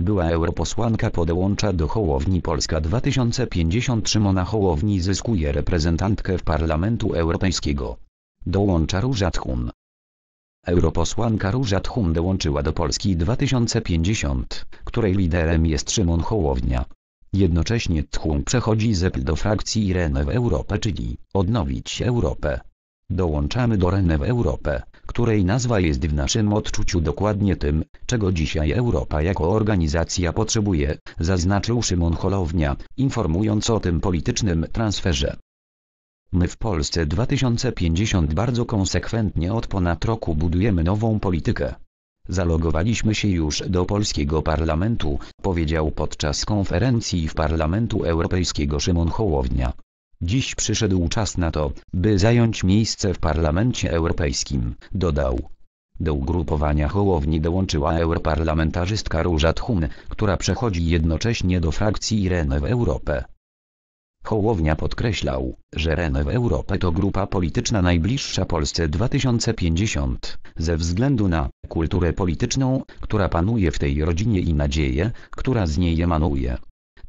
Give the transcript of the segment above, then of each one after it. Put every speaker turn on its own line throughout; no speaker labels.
Była europosłanka podłącza do Hołowni Polska 2050 Szymona Hołowni zyskuje reprezentantkę w Parlamentu Europejskiego. Dołącza Róża Tchum. Europosłanka Róża Tchum dołączyła do Polski 2050, której liderem jest Szymon Hołownia. Jednocześnie Tchum przechodzi ZEP do frakcji Renew Europę, czyli Odnowić Europę. Dołączamy do Renew Europę, której nazwa jest w naszym odczuciu dokładnie tym, czego dzisiaj Europa jako organizacja potrzebuje, zaznaczył Szymon Holownia, informując o tym politycznym transferze. My w Polsce 2050 bardzo konsekwentnie od ponad roku budujemy nową politykę. Zalogowaliśmy się już do polskiego parlamentu, powiedział podczas konferencji w Parlamentu Europejskiego Szymon Hołownia. Dziś przyszedł czas na to, by zająć miejsce w Parlamencie Europejskim, dodał. Do ugrupowania Hołowni dołączyła europarlamentarzystka Róża Thun, która przechodzi jednocześnie do frakcji Renew Europę. Hołownia podkreślał, że Renew Europę to grupa polityczna najbliższa Polsce 2050, ze względu na kulturę polityczną, która panuje w tej rodzinie i nadzieję, która z niej emanuje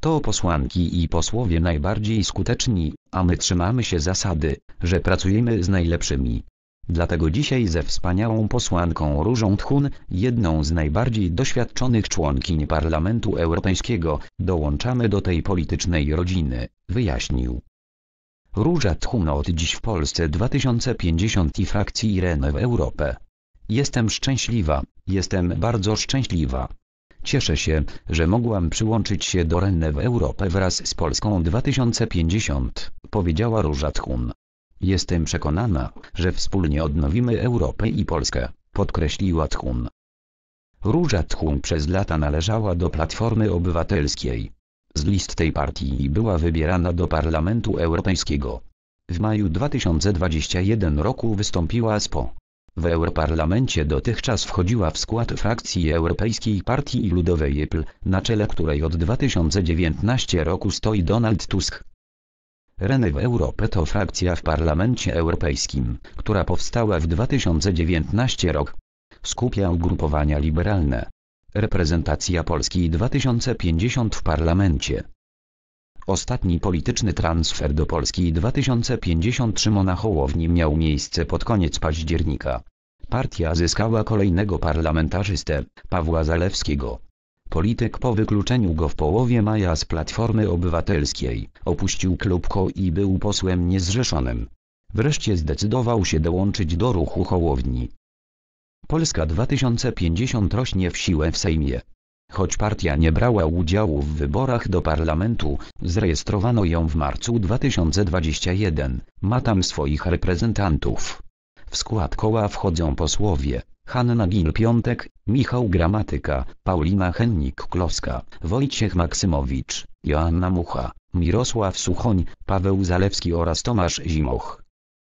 to posłanki i posłowie najbardziej skuteczni, a my trzymamy się zasady, że pracujemy z najlepszymi. Dlatego dzisiaj ze wspaniałą posłanką Różą Tchun, jedną z najbardziej doświadczonych członkiń Parlamentu Europejskiego, dołączamy do tej politycznej rodziny, wyjaśnił. Róża Tchun od dziś w Polsce 2050 i frakcji Irene w Europę. Jestem szczęśliwa, jestem bardzo szczęśliwa. Cieszę się, że mogłam przyłączyć się do Renne w Europę wraz z Polską 2050, powiedziała Róża Tchun. Jestem przekonana, że wspólnie odnowimy Europę i Polskę, podkreśliła Tchun. Róża Tchun przez lata należała do Platformy Obywatelskiej. Z list tej partii była wybierana do Parlamentu Europejskiego. W maju 2021 roku wystąpiła z po w Europarlamencie dotychczas wchodziła w skład frakcji Europejskiej Partii Ludowej EPL, na czele której od 2019 roku stoi Donald Tusk. Renew Europe to frakcja w Parlamencie Europejskim, która powstała w 2019 roku. Skupia ugrupowania liberalne. Reprezentacja Polski 2050 w parlamencie. Ostatni polityczny transfer do Polski 2050 Szymona Hołowni miał miejsce pod koniec października. Partia zyskała kolejnego parlamentarzystę, Pawła Zalewskiego. Polityk po wykluczeniu go w połowie maja z Platformy Obywatelskiej, opuścił klubko i był posłem niezrzeszonym. Wreszcie zdecydował się dołączyć do ruchu Hołowni. Polska 2050 rośnie w siłę w Sejmie. Choć partia nie brała udziału w wyborach do parlamentu, zarejestrowano ją w marcu 2021, ma tam swoich reprezentantów. W skład koła wchodzą posłowie Hanna Gil-Piątek, Michał Gramatyka, Paulina Hennik-Kloska, Wojciech Maksymowicz, Joanna Mucha, Mirosław Suchoń, Paweł Zalewski oraz Tomasz Zimoch.